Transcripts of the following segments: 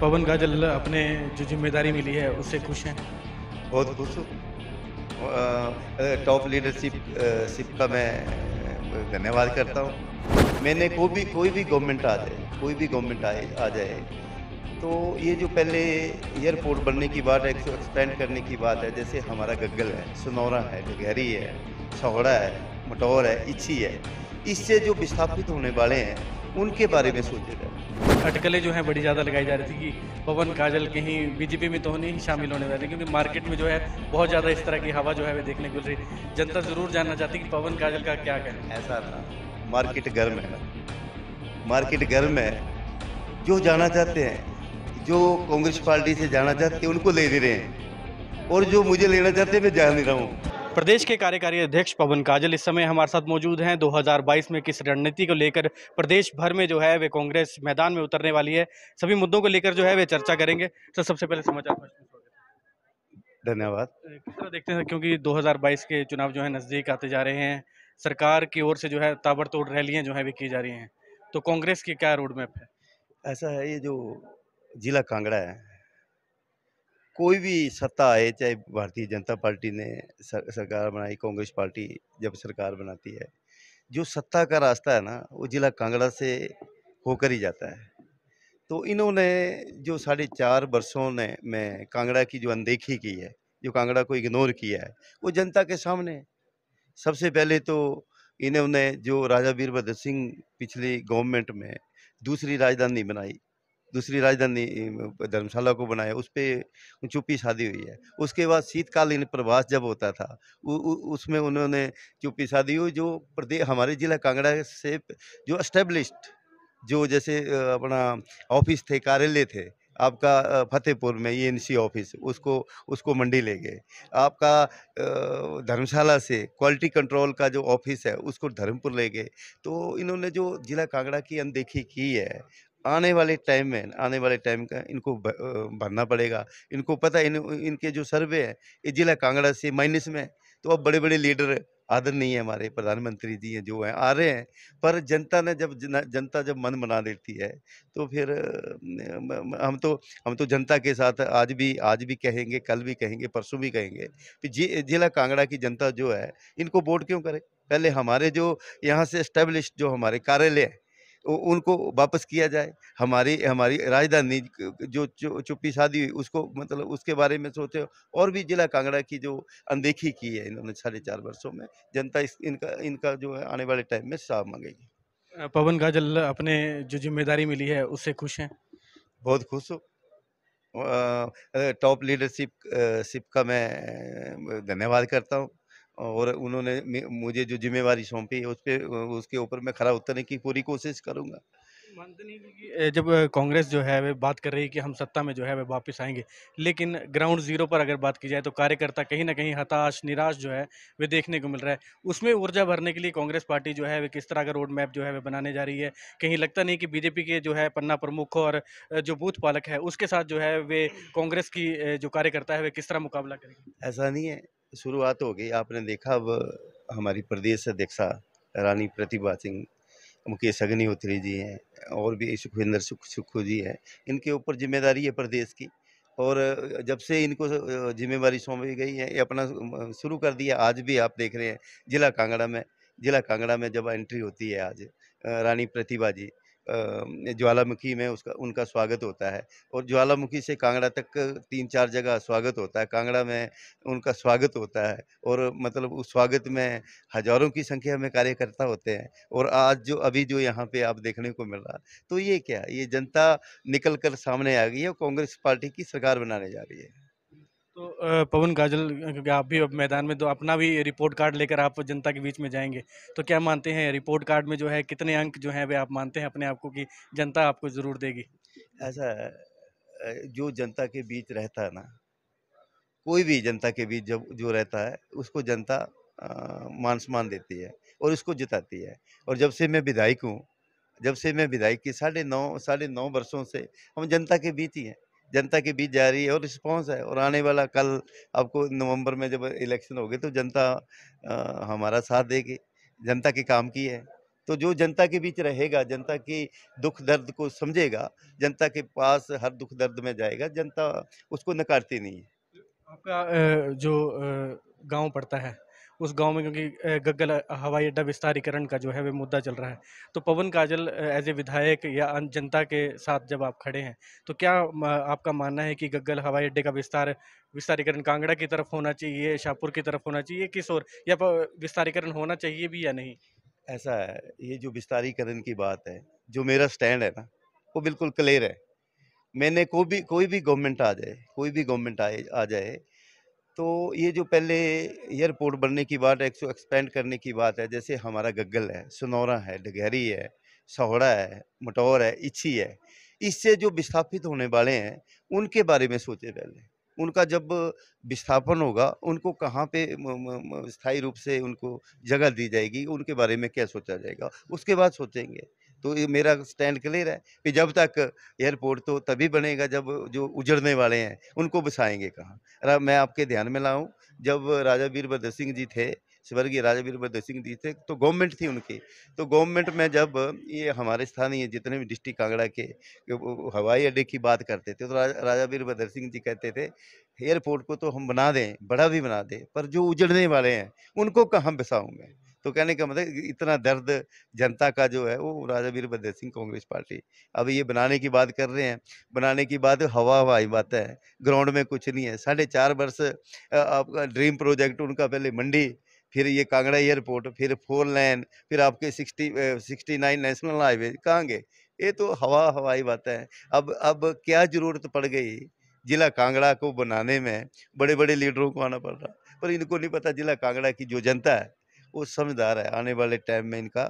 पवन काजल अपने जो जिम्मेदारी मिली है उससे खुश हैं बहुत खुश हूँ टॉप लीडरशिप शिप का मैं धन्यवाद करता हूँ मैंने कोई भी कोई भी गवर्नमेंट आ जाए कोई भी गवर्नमेंट आए आ जाए तो ये जो पहले एयरपोर्ट बनने की बात है एक्सपेंड करने की बात है जैसे हमारा गग्गल है सुनौरा है डगहरी है सौड़ा है मटौर है इच्छी है इससे जो विस्थापित होने वाले हैं उनके बारे में सोचेगा अटकलें जो हैं बड़ी ज़्यादा लगाई जा रही थी कि पवन काजल कहीं बीजेपी में तो नहीं शामिल होने वाले क्योंकि मार्केट में जो है बहुत ज़्यादा इस तरह की हवा जो है वे देखने को मिल रही जनता ज़रूर जानना चाहती कि पवन काजल का क्या कहना ऐसा था मार्केट गर्म है मार्केट गर्म है जो जाना चाहते हैं जो कांग्रेस पार्टी से जाना चाहते हैं उनको ले दे रहे हैं और जो मुझे लेना चाहते हैं मैं जा नहीं रहा हूँ प्रदेश के कार्यकारी अध्यक्ष पवन काजल इस समय हमारे साथ मौजूद हैं 2022 में किस रणनीति को लेकर प्रदेश भर में जो है वे कांग्रेस मैदान में उतरने वाली है सभी मुद्दों को लेकर जो है वे चर्चा करेंगे सर सबसे पहले समाचार धन्यवाद किस तरह देखते हैं क्योंकि 2022 के चुनाव जो है नज़दीक आते जा रहे हैं सरकार की ओर से जो है ताबड़तोड़ रैलियाँ जो है वे की जा रही हैं तो कांग्रेस की क्या रोड मैप है ऐसा है ये जो जिला कांगड़ा है कोई भी सत्ता आए चाहे भारतीय जनता पार्टी ने सरकार बनाई कांग्रेस पार्टी जब सरकार बनाती है जो सत्ता का रास्ता है ना वो जिला कांगड़ा से होकर ही जाता है तो इन्होंने जो साढ़े चार वर्षों ने में कांगड़ा की जो अनदेखी की है जो कांगड़ा को इग्नोर किया है वो जनता के सामने सबसे पहले तो इन्होंने जो राजा वीरभद्र सिंह पिछली गवर्नमेंट में दूसरी राजधानी बनाई दूसरी राजधानी धर्मशाला को बनाया उस पर चुप्पी शादी हुई है उसके बाद शीतकालीन प्रवास जब होता था उसमें उन्होंने चुप्पी शादी हुई जो प्रदेश हमारे जिला कांगड़ा से जो इस्टेब्लिश्ड जो जैसे अपना ऑफिस थे कार्यालय थे आपका फतेहपुर में ई e एनसी ऑफिस उसको उसको मंडी ले गए आपका धर्मशाला से क्वालिटी कंट्रोल का जो ऑफिस है उसको धर्मपुर ले गए तो इन्होंने जो जिला कांगड़ा की अनदेखी की है आने वाले टाइम में आने वाले टाइम का इनको भरना पड़ेगा इनको पता इन इनके जो सर्वे है ये जिला कांगड़ा से माइनस में तो अब बड़े बड़े लीडर आदर नहीं है हमारे प्रधानमंत्री जी हैं जो हैं आ रहे हैं पर जनता ने जब जनता जब मन बना देती है तो फिर हम तो हम तो जनता के साथ आज भी आज भी कहेंगे कल भी कहेंगे परसों भी कहेंगे कि जी- जिला कांगड़ा की जनता जो है इनको वोट क्यों करे पहले हमारे जो यहाँ से स्टेब्लिश जो हमारे कार्यालय हैं उनको वापस किया जाए हमारी हमारी राजधानी जो चुप्पी शादी हुई उसको मतलब उसके बारे में सोचे और भी जिला कांगड़ा की जो अनदेखी की है इन्होंने साढ़े चार वर्षों में जनता इस इनका इनका जो है आने वाले टाइम में साफ मांगेगी पवन काजल अपने जो जिम्मेदारी मिली है उससे खुश हैं बहुत खुश हूँ टॉप लीडरशिप शिप का मैं धन्यवाद करता हूँ और उन्होंने मुझे जो जिम्मेवारी सौंपी उस पर उसके ऊपर मैं खरा उतरने की पूरी कोशिश करूँगा जब कांग्रेस जो है वे बात कर रही है कि हम सत्ता में जो है वे वापस आएंगे लेकिन ग्राउंड जीरो पर अगर बात की जाए तो कार्यकर्ता कहीं ना कहीं हताश निराश जो है वे देखने को मिल रहा है उसमें ऊर्जा भरने के लिए कांग्रेस पार्टी जो है वे किस तरह का रोड मैप जो है वे बनाने जा रही है कहीं लगता नहीं कि बीजेपी के जो है पन्ना प्रमुख और जो बूथ पालक है उसके साथ जो है वे कांग्रेस की जो कार्यकर्ता है वे किस तरह मुकाबला करेंगे ऐसा नहीं है शुरुआत हो गई आपने देखा अब हमारी प्रदेश अध्यक्षा रानी प्रतिभा सिंह मुकेश अग्निहोत्री जी हैं और भी सुखविंदर सुख सुक्खू जी हैं इनके ऊपर जिम्मेदारी है प्रदेश की और जब से इनको जिम्मेवारी सौंपी गई है ये अपना शुरू कर दिया आज भी आप देख रहे हैं जिला कांगड़ा में जिला कांगड़ा में जब एंट्री होती है आज रानी प्रतिभा जी ज्वालामुखी में उसका उनका स्वागत होता है और ज्वालामुखी से कांगड़ा तक तीन चार जगह स्वागत होता है कांगड़ा में उनका स्वागत होता है और मतलब उस स्वागत में हजारों की संख्या में कार्यकर्ता होते हैं और आज जो अभी जो यहाँ पे आप देखने को मिल रहा तो ये क्या ये जनता निकल कर सामने आ गई है कांग्रेस पार्टी की सरकार बनाने जा रही है तो पवन काजल क्योंकि आप भी अब मैदान में तो अपना भी रिपोर्ट कार्ड लेकर आप जनता के बीच में जाएंगे तो क्या मानते हैं रिपोर्ट कार्ड में जो है कितने अंक जो हैं वे आप मानते हैं अपने आप को कि जनता आपको ज़रूर देगी ऐसा जो जनता के बीच रहता है ना कोई भी जनता के बीच जब जो रहता है उसको जनता मान सम्मान देती है और उसको जिताती है और जब से मैं विधायक हूँ जब से मैं विधायक की साढ़े नौ साढ़े नौ वर्षों से हम जनता के बीच ही हैं जनता के बीच जा रही है और रिस्पॉन्स है और आने वाला कल आपको नवंबर में जब इलेक्शन गए तो जनता आ, हमारा साथ देगी जनता के काम की है तो जो जनता के बीच रहेगा जनता की दुख दर्द को समझेगा जनता के पास हर दुख दर्द में जाएगा जनता उसको नकारती नहीं है आपका जो गांव पड़ता है उस गांव में क्योंकि गग्गल हवाई अड्डा विस्तारीकरण का जो है वह मुद्दा चल रहा है तो पवन काजल एज ए विधायक या जनता के साथ जब आप खड़े हैं तो क्या आपका मानना है कि गग्गल हवाई अड्डे का विस्तार विस्तारीकरण कांगड़ा की तरफ होना चाहिए शाहपुर की तरफ होना चाहिए किस और या विस्तारीकरण होना चाहिए भी या नहीं ऐसा है ये जो विस्तारीकरण की बात है जो मेरा स्टैंड है ना वो बिल्कुल क्लियर है मैंने कोई भी कोई भी गवर्नमेंट आ जाए कोई भी गवर्नमेंट आ जाए तो ये जो पहले एयरपोर्ट बनने की बात है एक एक्सपेंड करने की बात है जैसे हमारा गग्गल है सुनौरा है डगहरी है सोहड़ा है मटौर है इच्छी है इससे जो विस्थापित होने वाले हैं उनके बारे में सोचे पहले उनका जब विस्थापन होगा उनको कहाँ पे स्थायी रूप से उनको जगह दी जाएगी उनके बारे में क्या सोचा जाएगा उसके बाद सोचेंगे तो ये मेरा स्टैंड क्लियर है कि जब तक एयरपोर्ट तो तभी बनेगा जब जो उजड़ने वाले हैं उनको बसाएंगे कहाँ मैं आपके ध्यान में लाऊं जब राजा वीरभद्र सिंह जी थे स्वर्गीय राजा वीरभद्र सिंह जी थे तो गवर्नमेंट थी उनकी तो गवर्नमेंट में जब ये हमारे स्थानीय जितने भी डिस्ट्रिक्ट कांगड़ा के हवाई अड्डे की बात करते थे तो राजा वीरभद्र सिंह जी कहते थे एयरपोर्ट को तो हम बना दें बड़ा भी बना दें पर जो उजड़ने वाले हैं उनको कहाँ बसाऊँ मैं तो कहने का मतलब इतना दर्द जनता का जो है वो राजा वीरभद्र सिंह कांग्रेस पार्टी अब ये बनाने की बात कर रहे हैं बनाने की बात हवा हवाई बात है ग्राउंड में कुछ नहीं है साढ़े चार वर्ष आपका ड्रीम प्रोजेक्ट उनका पहले मंडी फिर ये कांगड़ा एयरपोर्ट फिर फोर लाइन फिर आपके sixty sixty nine national highway कहाँ गए ये तो हवा हवाई बात है अब अब क्या ज़रूरत पड़ गई जिला कांगड़ा को बनाने में बड़े बड़े लीडरों को आना पड़ रहा पर इनको नहीं पता जिला कांगड़ा की जो जनता है वो समझदार है आने वाले टाइम में इनका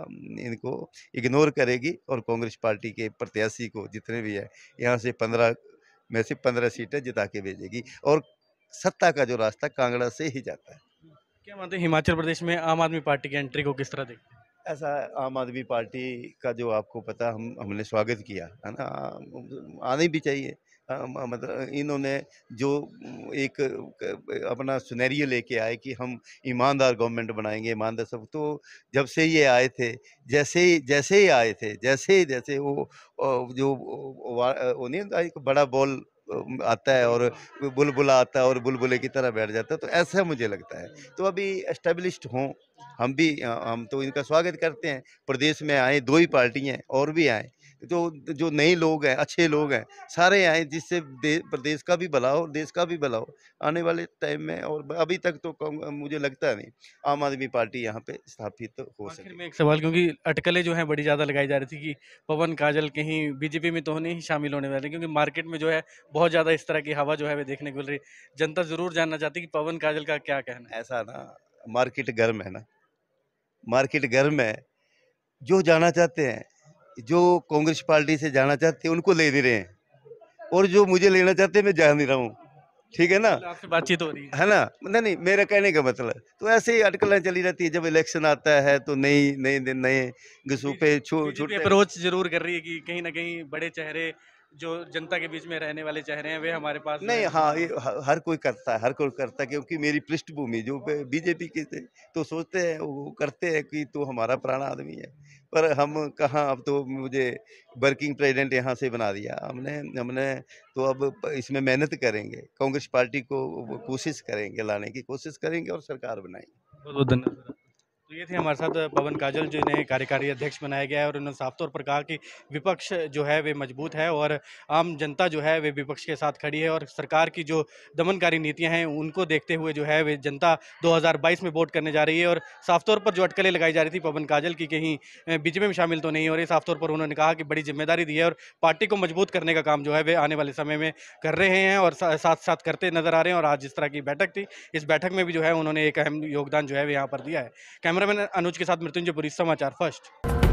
इनको इग्नोर करेगी और कांग्रेस पार्टी के प्रत्याशी को जितने भी है यहाँ से पंद्रह में से पंद्रह सीटें जिता के भेजेगी और सत्ता का जो रास्ता कांगड़ा से ही जाता है क्या मानते हैं हिमाचल प्रदेश में आम आदमी पार्टी की एंट्री को किस तरह देखते हैं ऐसा आम आदमी पार्टी का जो आपको पता हम हमने स्वागत किया है ना आने भी चाहिए मतलब इन्होंने जो एक अपना सुनहरियो लेके आए कि हम ईमानदार गवर्नमेंट बनाएंगे ईमानदार सब तो जब से ये आए थे जैसे ही जैसे ही आए थे जैसे ही जैसे वो जो वो नहीं एक बड़ा बॉल आता है और बुलबुला आता है और बुलबुले की तरह बैठ जाता है तो ऐसा मुझे लगता है तो अभी एस्टेब्लिश्ड हों हम भी हम तो इनका स्वागत करते हैं प्रदेश में आए दो ही पार्टी हैं और भी आए जो जो नए लोग हैं अच्छे लोग हैं सारे आए जिससे प्रदेश का भी भला हो देश का भी भला हो आने वाले टाइम में और अभी तक तो मुझे लगता नहीं आम आदमी पार्टी यहाँ पे स्थापित तो हो सके में एक सवाल क्योंकि अटकलें जो हैं बड़ी ज़्यादा लगाई जा रही थी कि पवन काजल कहीं बीजेपी में तो नहीं शामिल होने वाले क्योंकि मार्केट में जो है बहुत ज़्यादा इस तरह की हवा जो है वह देखने को मिल रही जनता ज़रूर जानना चाहती कि पवन काजल का क्या कहना है ऐसा ना मार्केट गर्म है ना मार्केट गर्म है जो जाना चाहते हैं जो कांग्रेस पार्टी से जाना चाहते हैं उनको ले दे रहे हैं और जो मुझे लेना चाहते हैं मैं जा नहीं रहा हूँ ठीक है ना बातचीत हो रही है है ना नहीं नहीं मेरा कहने का मतलब तो ऐसे ही अटकलें चली रहती है जब इलेक्शन आता है तो नई नए दिन नए घसूपे छोटे अप्रोच जरूर कर रही है कि कहीं ना कहीं बड़े चेहरे जो जनता के बीच में रहने वाले चेहरे हैं वे हमारे पास नहीं हाँ ये हर कोई करता है हर कोई करता है क्योंकि मेरी पृष्ठभूमि जो बीजेपी के तो सोचते हैं वो करते हैं कि तो हमारा पुराना आदमी है पर हम कहाँ अब तो मुझे वर्किंग प्रेसिडेंट यहाँ से बना दिया हमने हमने तो अब इसमें मेहनत करेंगे कांग्रेस पार्टी को कोशिश करेंगे लाने की कोशिश करेंगे और सरकार बनाएंगे बहुत बहुत धन्यवाद तो ये थे हमारे साथ पवन काजल जो इन्हें कार्यकारी अध्यक्ष बनाया गया है और उन्होंने साफ तौर पर कहा कि विपक्ष जो है वे मजबूत है और आम जनता जो है वे विपक्ष के साथ खड़ी है और सरकार की जो दमनकारी नीतियां हैं उनको देखते हुए जो है वे जनता 2022 में वोट करने जा रही है और साफ तौर पर जो अटकलें लगाई जा रही थी पवन काजल की कहीं बीजेपी में शामिल तो नहीं हो रही साफ तौर पर उन्होंने कहा कि बड़ी जिम्मेदारी दी है और पार्टी को मजबूत करने का काम जो है वे आने वाले समय में कर रहे हैं और साथ साथ करते नजर आ रहे हैं और आज जिस तरह की बैठक थी इस बैठक में भी जो है उन्होंने एक अहम योगदान जो है वे यहाँ पर दिया है कैमरा कैमरामैन अनुज के साथ मृत्युंजय पुरी समाचार फर्स्ट